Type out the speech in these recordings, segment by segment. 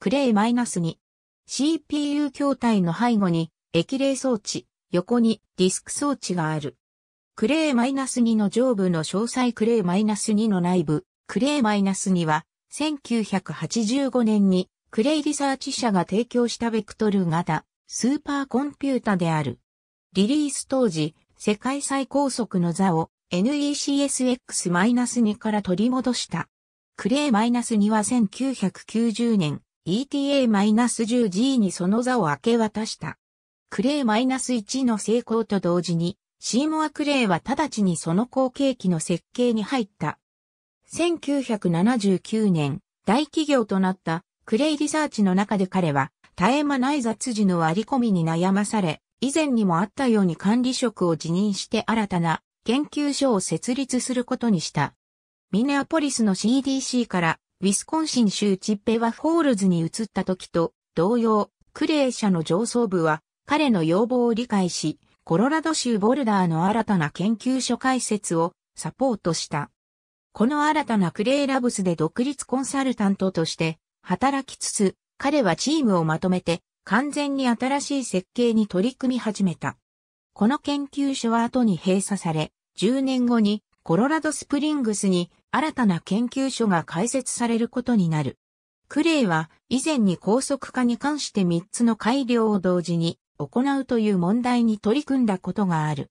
クレイ -2。CPU 筐体の背後に液冷装置、横にディスク装置がある。クレイ -2 の上部の詳細クレイ -2 の内部、クレイ -2 は1985年にクレイリサーチ社が提供したベクトル型スーパーコンピュータである。リリース当時、世界最高速の座を NECSX-2 から取り戻した。クレイ -2 は1990年、ETA-10G にその座を明け渡した。クレイ -1 の成功と同時に、シーモア・クレイは直ちにその後継機の設計に入った。1979年、大企業となったクレイリサーチの中で彼は、絶え間ない雑事の割り込みに悩まされ、以前にもあったように管理職を辞任して新たな研究所を設立することにした。ミネアポリスの CDC からウィスコンシン州チッペワフォールズに移った時と同様、クレー社の上層部は彼の要望を理解し、コロラド州ボルダーの新たな研究所開設をサポートした。この新たなクレイラブスで独立コンサルタントとして働きつつ、彼はチームをまとめて完全に新しい設計に取り組み始めた。この研究所は後に閉鎖され、10年後にコロラドスプリングスに新たな研究所が開設されることになる。クレイは以前に高速化に関して3つの改良を同時に行うという問題に取り組んだことがある。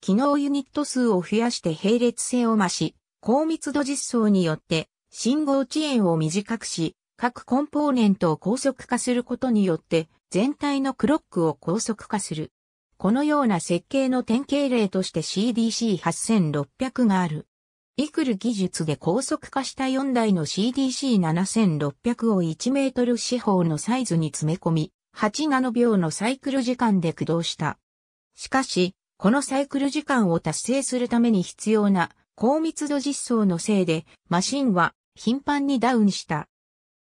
機能ユニット数を増やして並列性を増し、高密度実装によって信号遅延を短くし、各コンポーネントを高速化することによって全体のクロックを高速化する。このような設計の典型例として CDC8600 がある。イクル技術で高速化した4台の CDC7600 を1メートル四方のサイズに詰め込み、8ナノ秒のサイクル時間で駆動した。しかし、このサイクル時間を達成するために必要な高密度実装のせいで、マシンは頻繁にダウンした。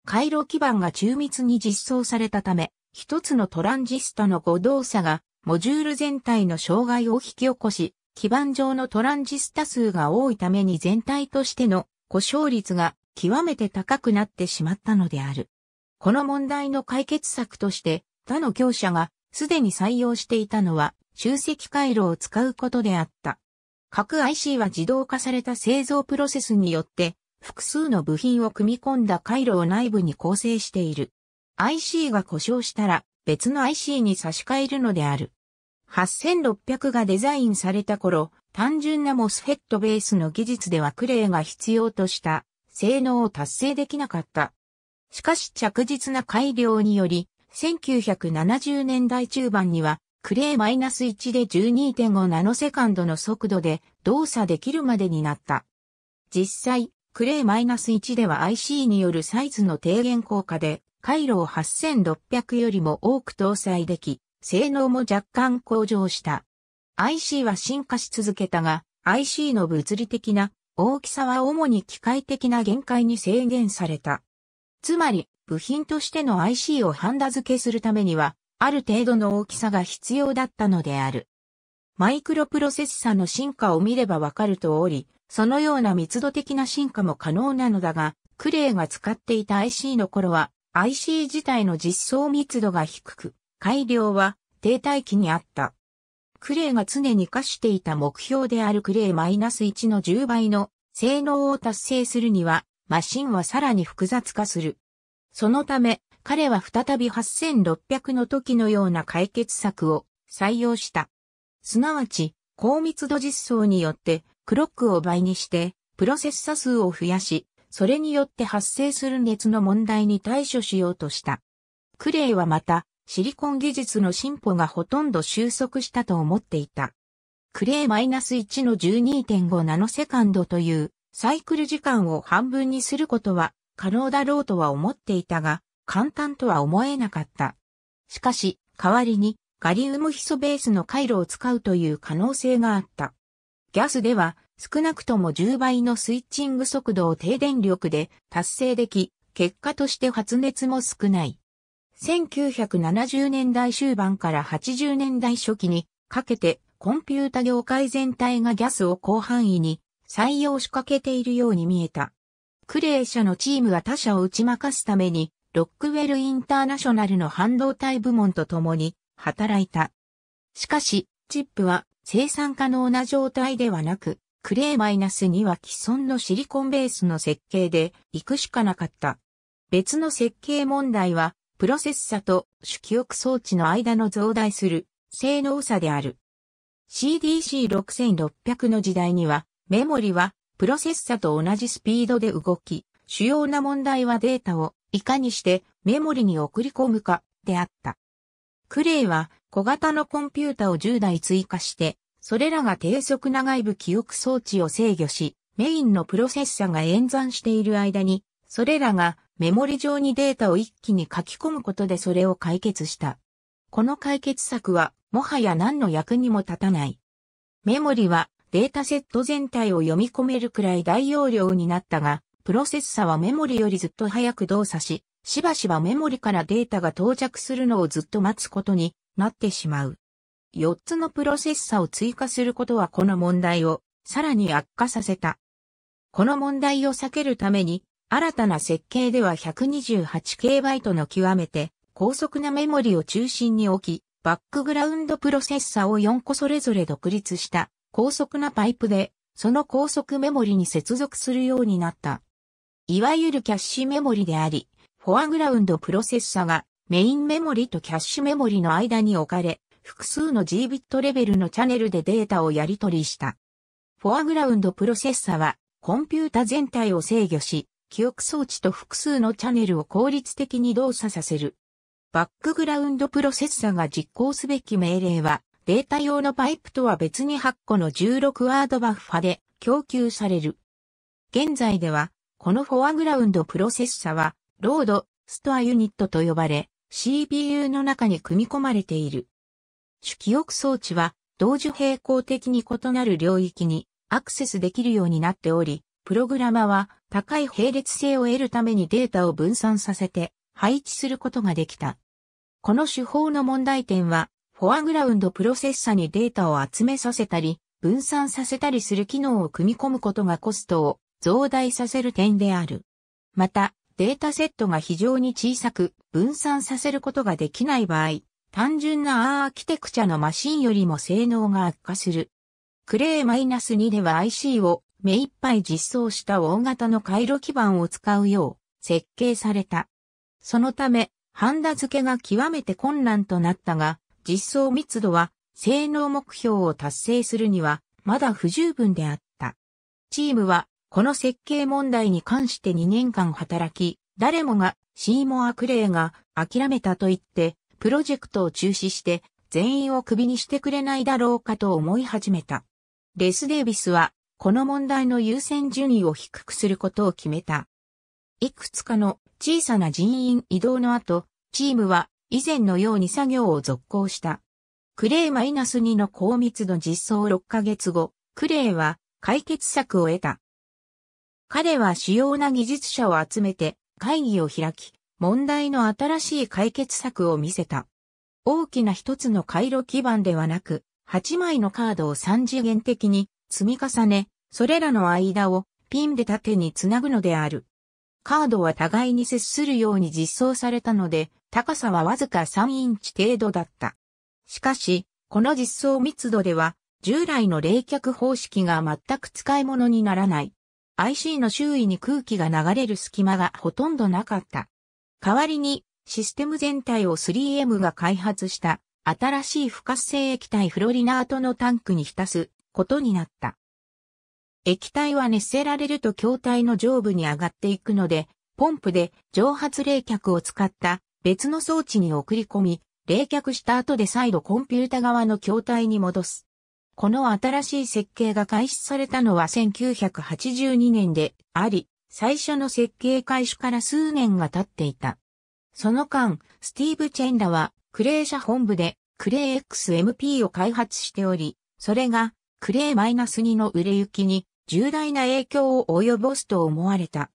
回路基板が中密に実装されたため、一つのトランジスタの誤動作がモジュール全体の障害を引き起こし、基板上のトランジスタ数が多いために全体としての故障率が極めて高くなってしまったのである。この問題の解決策として他の業者がすでに採用していたのは集積回路を使うことであった。各 IC は自動化された製造プロセスによって複数の部品を組み込んだ回路を内部に構成している。IC が故障したら別の IC に差し替えるのである。8600がデザインされた頃、単純なモスフェットベースの技術ではクレイが必要とした性能を達成できなかった。しかし着実な改良により、1970年代中盤にはクレイ -1 で12.5ナノセカンドの速度で動作できるまでになった。実際、クレイ -1 では IC によるサイズの低減効果で回路を8600よりも多く搭載でき、性能も若干向上した。IC は進化し続けたが、IC の物理的な大きさは主に機械的な限界に制限された。つまり、部品としての IC をハンダ付けするためには、ある程度の大きさが必要だったのである。マイクロプロセッサの進化を見ればわかるとおり、そのような密度的な進化も可能なのだが、クレイが使っていた IC の頃は、IC 自体の実装密度が低く、改良は停滞期にあった。クレイが常に課していた目標であるクレイ -1 の10倍の性能を達成するには、マシンはさらに複雑化する。そのため、彼は再び8600の時のような解決策を採用した。すなわち、高密度実装によって、クロックを倍にして、プロセッサ数を増やし、それによって発生する熱の問題に対処しようとした。クレイはまた、シリコン技術の進歩がほとんど収束したと思っていた。クレイマイナス -1 の12.5ナノセカンドというサイクル時間を半分にすることは可能だろうとは思っていたが、簡単とは思えなかった。しかし、代わりにガリウムヒ素ベースの回路を使うという可能性があった。ギャスでは少なくとも10倍のスイッチング速度を低電力で達成でき、結果として発熱も少ない。1970年代終盤から80年代初期にかけてコンピュータ業界全体がギャスを広範囲に採用しかけているように見えた。クレー社のチームは他社を打ち負かすためにロックウェルインターナショナルの半導体部門と共に働いた。しかし、チップは生産可能な状態ではなく、クレー -2 は既存のシリコンベースの設計で行くしかなかった。別の設計問題は、プロセッサと主記憶装置の間の増大する性能差である。CDC6600 の時代には、メモリはプロセッサと同じスピードで動き、主要な問題はデータをいかにしてメモリに送り込むかであった。クレイは小型のコンピュータを10台追加してそれらが低速長い部記憶装置を制御し、メインのプロセッサが演算している間に、それらがメモリ上にデータを一気に書き込むことでそれを解決した。この解決策は、もはや何の役にも立たない。メモリはデータセット全体を読み込めるくらい大容量になったが、プロセッサはメモリよりずっと早く動作し、しばしばメモリからデータが到着するのをずっと待つことになってしまう。4つのプロセッサを追加することはこの問題をさらに悪化させた。この問題を避けるために、新たな設計では 128KB の極めて高速なメモリを中心に置き、バックグラウンドプロセッサを4個それぞれ独立した高速なパイプで、その高速メモリに接続するようになった。いわゆるキャッシュメモリであり、フォアグラウンドプロセッサがメインメモリとキャッシュメモリの間に置かれ、複数の Gbit レベルのチャネルでデータをやり取りした。フォアグラウンドプロセッサは、コンピュータ全体を制御し、記憶装置と複数のチャネルを効率的に動作させる。バックグラウンドプロセッサが実行すべき命令は、データ用のパイプとは別に8個の16ワードバッファで供給される。現在では、このフォアグラウンドプロセッサは、ロード、ストアユニットと呼ばれ、CPU の中に組み込まれている。主記憶装置は、同時並行的に異なる領域にアクセスできるようになっており、プログラマは高い並列性を得るためにデータを分散させて配置することができた。この手法の問題点は、フォアグラウンドプロセッサにデータを集めさせたり、分散させたりする機能を組み込むことがコストを増大させる点である。また、データセットが非常に小さく分散させることができない場合、単純なアーキテクチャのマシンよりも性能が悪化する。クレイ -2 では IC を目いっぱい実装した大型の回路基板を使うよう設計された。そのため、ハンダ付けが極めて困難となったが、実装密度は性能目標を達成するにはまだ不十分であった。チームはこの設計問題に関して2年間働き、誰もがシーモア・クレイが諦めたと言ってプロジェクトを中止して全員をクビにしてくれないだろうかと思い始めた。レス・デイビスは、この問題の優先順位を低くすることを決めた。いくつかの小さな人員移動の後、チームは以前のように作業を続行した。クレイマイナス2の高密度実装6ヶ月後、クレイは解決策を得た。彼は主要な技術者を集めて会議を開き、問題の新しい解決策を見せた。大きな一つの回路基盤ではなく、8枚のカードを3次元的に積み重ね、それらの間をピンで縦につなぐのである。カードは互いに接するように実装されたので、高さはわずか3インチ程度だった。しかし、この実装密度では、従来の冷却方式が全く使い物にならない。IC の周囲に空気が流れる隙間がほとんどなかった。代わりに、システム全体を 3M が開発した新しい不活性液体フロリナートのタンクに浸すことになった。液体は熱せられると筐体の上部に上がっていくので、ポンプで蒸発冷却を使った別の装置に送り込み、冷却した後で再度コンピュータ側の筐体に戻す。この新しい設計が開始されたのは1982年であり、最初の設計開始から数年が経っていた。その間、スティーブ・チェンラは、クレー社本部で、クレー XMP を開発しており、それが、クレー -2 の売れ行きに、重大な影響を及ぼすと思われた。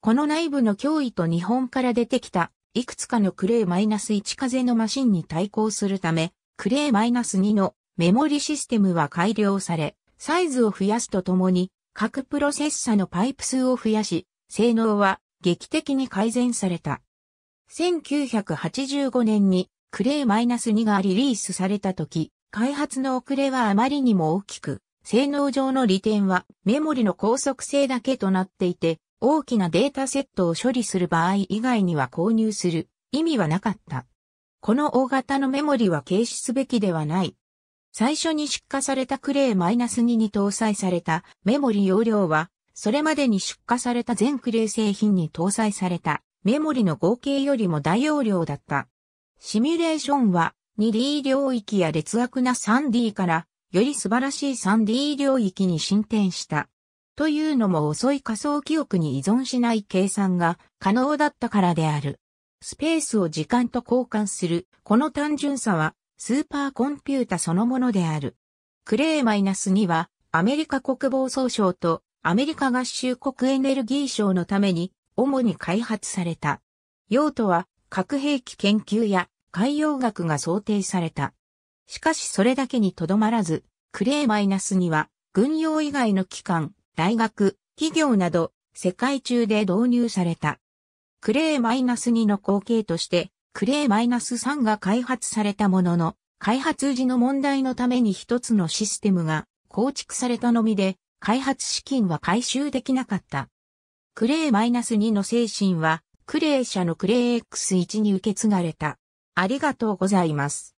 この内部の脅威と日本から出てきた、いくつかのクレー -1 風のマシンに対抗するため、クレー -2 のメモリシステムは改良され、サイズを増やすとともに、各プロセッサのパイプ数を増やし、性能は劇的に改善された。1985年にクレイ -2 がリリースされた時、開発の遅れはあまりにも大きく、性能上の利点はメモリの高速性だけとなっていて、大きなデータセットを処理する場合以外には購入する意味はなかった。この大型のメモリは軽視すべきではない最初に出荷されたクレイ -2 に搭載されたメモリ容量は、それまでに出荷された全クレイ製品に搭載されたメモリの合計よりも大容量だった。シミュレーションは 2D 領域や劣悪な 3D からより素晴らしい 3D 領域に進展した。というのも遅い仮想記憶に依存しない計算が可能だったからである。スペースを時間と交換するこの単純さはスーパーコンピュータそのものである。クレー -2 は、アメリカ国防総省とアメリカ合衆国エネルギー省のために、主に開発された。用途は、核兵器研究や海洋学が想定された。しかしそれだけにとどまらず、クレー -2 は、軍用以外の機関、大学、企業など、世界中で導入された。クレー -2 の後継として、クレイ -3 が開発されたものの、開発時の問題のために一つのシステムが構築されたのみで、開発資金は回収できなかった。クレイ -2 の精神は、クレイ社のクレイ X1 に受け継がれた。ありがとうございます。